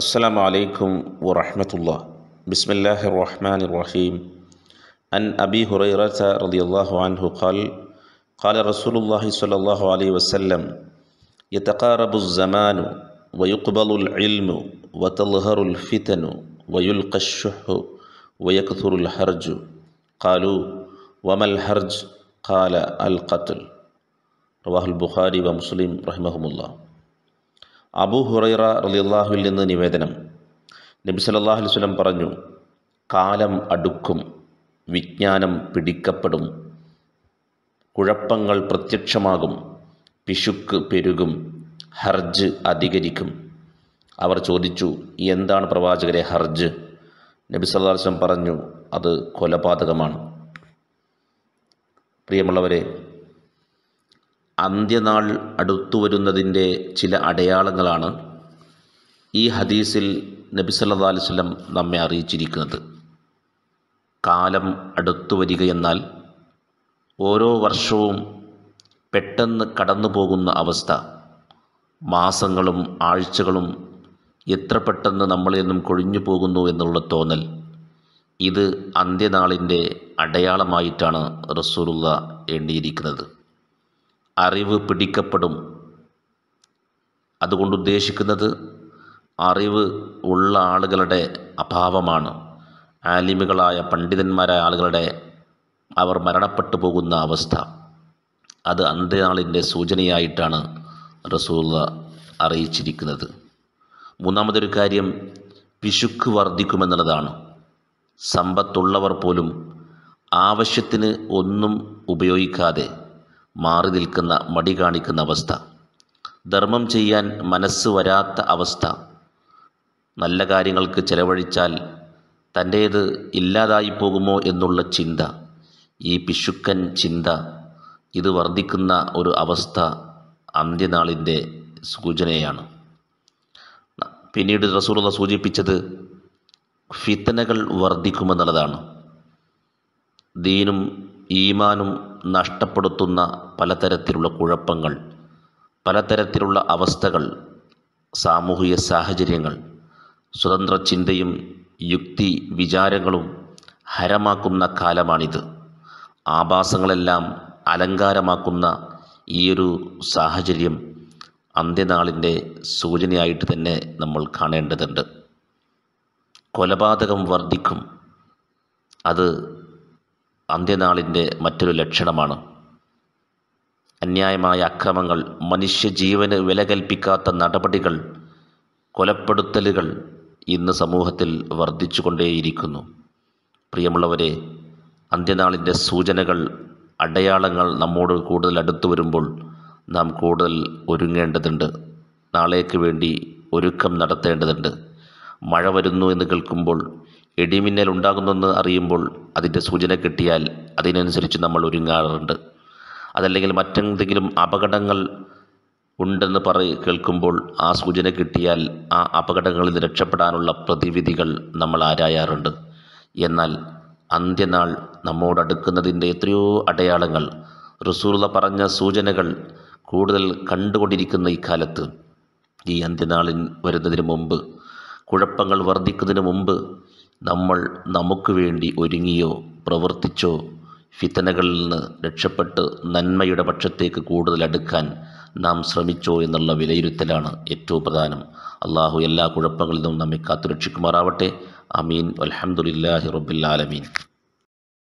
السلام عليكم ورحمة الله بسم الله الرحمن الرحيم عن أبي هريرة رضي الله عنه قال قال رسول الله صلى الله عليه وسلم يتقارب الزمان ويقبل العلم وتظهر الفتن ويلقى الشح ويكثر الحرج قالوا وما الحرج قال القتل رواه البخاري ومسلم رحمهم الله അബു ഹുറൈറ റലിയല്ലാഹുവിൽ നിന്ന് നിവേദനം നബി സല്ലാഹു വസ്ലം പറഞ്ഞു കാലം അടുക്കും വിജ്ഞാനം പിടിക്കപ്പെടും കുഴപ്പങ്ങൾ പ്രത്യക്ഷമാകും പിശുക്ക് പെരുകും ഹർജ് അധികരിക്കും അവർ ചോദിച്ചു എന്താണ് പ്രവാചകരെ ഹർജ് നബി സല്ലാസ്ലം പറഞ്ഞു അത് കൊലപാതകമാണ് പ്രിയമുള്ളവരെ അന്ത്യനാൾ അടുത്തു വരുന്നതിൻ്റെ ചില അടയാളങ്ങളാണ് ഈ ഹദീസിൽ നബി അലൈഹി വസല്ലം നമ്മെ അറിയിച്ചിരിക്കുന്നത് കാലം അടുത്തു വരികയെന്നാൽ ഓരോ വർഷവും പെട്ടെന്ന് കടന്നു പോകുന്ന അവസ്ഥ മാസങ്ങളും ആഴ്ചകളും എത്ര പെട്ടെന്ന് നമ്മളിൽ നിന്നും കൊഴിഞ്ഞു പോകുന്നു എന്നുള്ള തോന്നൽ ഇത് അന്ത്യനാളിൻ്റെ അടയാളമായിട്ടാണ് റസൂലുള്ള എണ്ണിയിരിക്കുന്നത് അറിവ് പിടിക്കപ്പെടും അതുകൊണ്ട് ഉദ്ദേശിക്കുന്നത് അറിവ് ഉള്ള ആളുകളുടെ അഭാവമാണ് ആലിമുകളായ പണ്ഡിതന്മാരായ ആളുകളുടെ അവർ മരണപ്പെട്ടു പോകുന്ന അവസ്ഥ അത് അന്ത്യനാളിൻ്റെ സൂചനയായിട്ടാണ് റസൂള്ള അറിയിച്ചിരിക്കുന്നത് മൂന്നാമതൊരു കാര്യം പിശുക്ക് വർദ്ധിക്കുമെന്നുള്ളതാണ് സമ്പത്തുള്ളവർ പോലും ആവശ്യത്തിന് ഒന്നും ഉപയോഗിക്കാതെ മാറി നിൽക്കുന്ന മടി കാണിക്കുന്ന അവസ്ഥ ധർമ്മം ചെയ്യാൻ മനസ്സ് വരാത്ത അവസ്ഥ നല്ല കാര്യങ്ങൾക്ക് ചെലവഴിച്ചാൽ തൻ്റേത് ഇല്ലാതായി പോകുമോ എന്നുള്ള ചിന്ത ഈ പിശുക്കൻ ചിന്ത ഇത് വർദ്ധിക്കുന്ന ഒരു അവസ്ഥ അന്ത്യനാളിൻ്റെ സൂചനയാണ് പിന്നീട് റസൂലത സൂചിപ്പിച്ചത് ഫിത്തനകൾ വർദ്ധിക്കുമെന്നുള്ളതാണ് ദീനും ഈമാനും നഷ്ടപ്പെടുത്തുന്ന പലതരത്തിലുള്ള കുഴപ്പങ്ങൾ പലതരത്തിലുള്ള അവസ്ഥകൾ സാമൂഹിക സാഹചര്യങ്ങൾ സ്വതന്ത്ര ചിന്തയും യുക്തി വിചാരങ്ങളും ഹരമാക്കുന്ന കാലമാണിത് ആഭാസങ്ങളെല്ലാം അലങ്കാരമാക്കുന്ന ഈയൊരു സാഹചര്യം അന്ത്യനാളിൻ്റെ സൂചനയായിട്ട് തന്നെ നമ്മൾ കാണേണ്ടതുണ്ട് കൊലപാതകം വർദ്ധിക്കും അത് അന്ത്യനാളിൻ്റെ മറ്റൊരു ലക്ഷണമാണ് അന്യായമായ അക്രമങ്ങൾ മനുഷ്യജീവന് വില കൽപ്പിക്കാത്ത നടപടികൾ കൊലപ്പെടുത്തലുകൾ ഇന്ന് സമൂഹത്തിൽ വർദ്ധിച്ചുകൊണ്ടേയിരിക്കുന്നു പ്രിയമുള്ളവരെ അന്ത്യനാളിൻ്റെ സൂചനകൾ അടയാളങ്ങൾ നമ്മോട് കൂടുതൽ അടുത്തു വരുമ്പോൾ നാം കൂടുതൽ ഒരുങ്ങേണ്ടതുണ്ട് നാളേക്ക് വേണ്ടി ഒരുക്കം നടത്തേണ്ടതുണ്ട് മഴ വരുന്നു എന്ന് കേൾക്കുമ്പോൾ ഇടിമിന്നൽ ഉണ്ടാകുന്നെന്ന് അറിയുമ്പോൾ അതിൻ്റെ സൂചന കിട്ടിയാൽ അതിനനുസരിച്ച് നമ്മൾ ഒരുങ്ങാറുണ്ട് അതല്ലെങ്കിൽ മറ്റെന്തെങ്കിലും അപകടങ്ങൾ ഉണ്ടെന്ന് പറയ കേൾക്കുമ്പോൾ ആ സൂചന കിട്ടിയാൽ ആ അപകടങ്ങളിൽ നിന്ന് രക്ഷപ്പെടാനുള്ള പ്രതിവിധികൾ നമ്മൾ ആരായാറുണ്ട് എന്നാൽ അന്ത്യനാൾ നമ്മോടടുക്കുന്നതിൻ്റെ എത്രയോ അടയാളങ്ങൾ റസൂർല പറഞ്ഞ സൂചനകൾ കൂടുതൽ കണ്ടുകൊണ്ടിരിക്കുന്ന ഇക്കാലത്ത് ഈ അന്ത്യനാളിൻ വരുന്നതിന് മുമ്പ് കുഴപ്പങ്ങൾ വർദ്ധിക്കുന്നതിന് മുമ്പ് നമ്മൾ നമുക്ക് വേണ്ടി ഒരുങ്ങിയോ പ്രവർത്തിച്ചോ ഫിത്തനകളിൽ നിന്ന് രക്ഷപ്പെട്ട് നന്മയുടെ പക്ഷത്തേക്ക് കൂടുതൽ അടുക്കാൻ നാം ശ്രമിച്ചോ എന്നുള്ള വിലയിരുത്തലാണ് ഏറ്റവും പ്രധാനം അള്ളാഹു എല്ലാ കുഴപ്പങ്ങളിൽ നിന്നും നമ്മെ കാത്തുരക്ഷിക്കുമാറാവട്ടെ അമീൻ അലഹമുല്ലാഹി റബ്ബുല്ലാലമീൻ